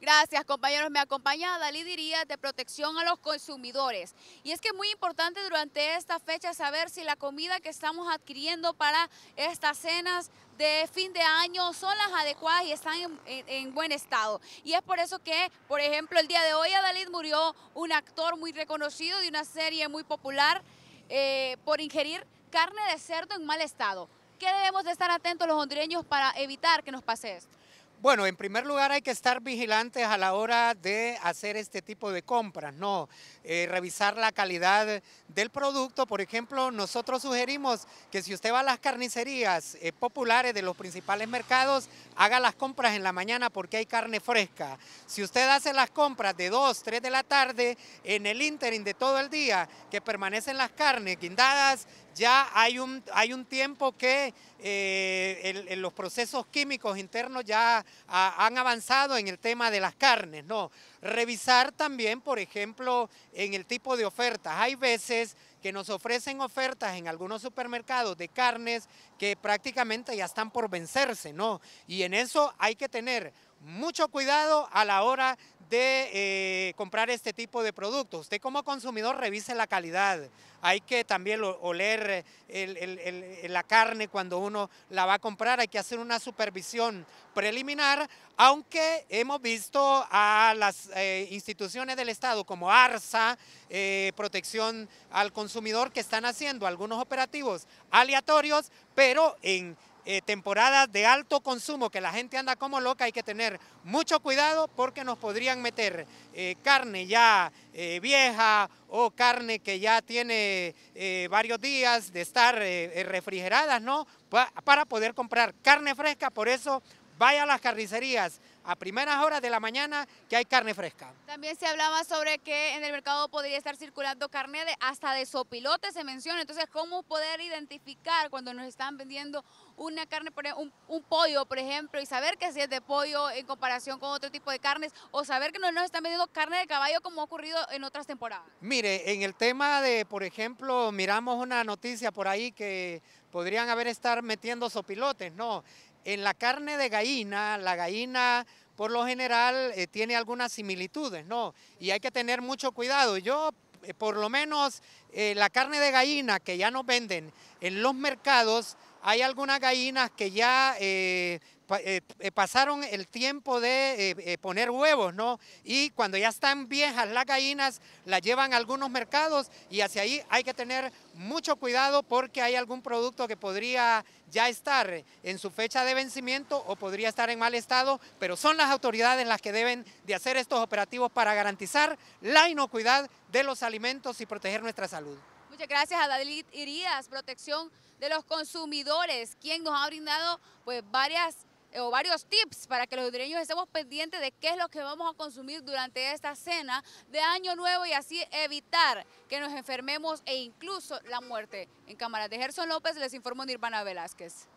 Gracias, compañeros. Me acompaña Dalí Diría de Protección a los Consumidores. Y es que es muy importante durante esta fecha saber si la comida que estamos adquiriendo para estas cenas de fin de año son las adecuadas y están en, buen estado. Y es por eso que, por ejemplo, el día de hoy Adalid murió un actor muy reconocido de una serie muy popular eh, por ingerir carne de cerdo en mal estado. ¿Qué debemos de estar atentos los hondureños para evitar que nos pase esto? Bueno, en primer lugar hay que estar vigilantes a la hora de hacer este tipo de compras, ¿no? Eh, revisar la calidad del producto. Por ejemplo, nosotros sugerimos que si usted va a las carnicerías eh, populares de los principales mercados, haga las compras en la mañana porque hay carne fresca. Si usted hace las compras de 2, 3 de la tarde, en el ínterin de todo el día, que permanecen las carnes guindadas, ya hay un, hay un tiempo que eh, los procesos químicos internos ya han avanzado en el tema de las carnes, no. Revisar también, por ejemplo, en el tipo de ofertas. Hay veces que nos ofrecen ofertas en algunos supermercados de carnes que prácticamente ya están por vencerse, ¿no? Y en eso hay que tener mucho cuidado a la hora de eh, comprar este tipo de productos. Usted como consumidor revise la calidad. Hay que también oler la carne cuando uno la va a comprar. Hay que hacer una supervisión preliminar, aunque hemos visto a las eh, instituciones del Estado como ARSA, eh, Protección al Consumidor, que están haciendo algunos operativos aleatorios, pero en eh, temporadas de alto consumo, que la gente anda como loca, hay que tener mucho cuidado porque nos podrían meter eh, carne ya eh, vieja o carne que ya tiene varios días de estar refrigeradas, ¿no? para poder comprar carne fresca, por eso vaya a las carnicerías a primeras horas de la mañana que hay carne fresca. También se hablaba sobre que en el mercado podría estar circulando carne de, hasta de sopilote, se menciona. Entonces, ¿cómo poder identificar cuando nos están vendiendo una carne, un, un pollo, por ejemplo, y saber que si es de pollo en comparación con otro tipo de carnes, o saber que no nos están vendiendo carne de caballo como ha ocurrido en otras temporadas? Mire, en el tema de, por ejemplo, miramos una noticia por ahí que podrían haber estar metiendo sopilotes, no. En la carne de gallina, la gallina por lo general eh, tiene algunas similitudes, ¿no? Y hay que tener mucho cuidado. Yo, eh, por lo menos, eh, la carne de gallina que ya nos venden en los mercados, hay algunas gallinas que ya eh, eh, eh, pasaron el tiempo de poner huevos, ¿no? Y cuando ya están viejas las gallinas, las llevan a algunos mercados y hacia ahí hay que tener mucho cuidado porque hay algún producto que podría ya estar en su fecha de vencimiento o podría estar en mal estado, pero son las autoridades las que deben de hacer estos operativos para garantizar la inocuidad de los alimentos y proteger nuestra salud gracias a Dalit Irías, Protección de los Consumidores, quien nos ha brindado pues varias eh, o varios tips para que los hondureños estemos pendientes de qué es lo que vamos a consumir durante esta cena de Año Nuevo y así evitar que nos enfermemos e incluso la muerte. En cámaras de Gerson López les informo Nirvana Velázquez.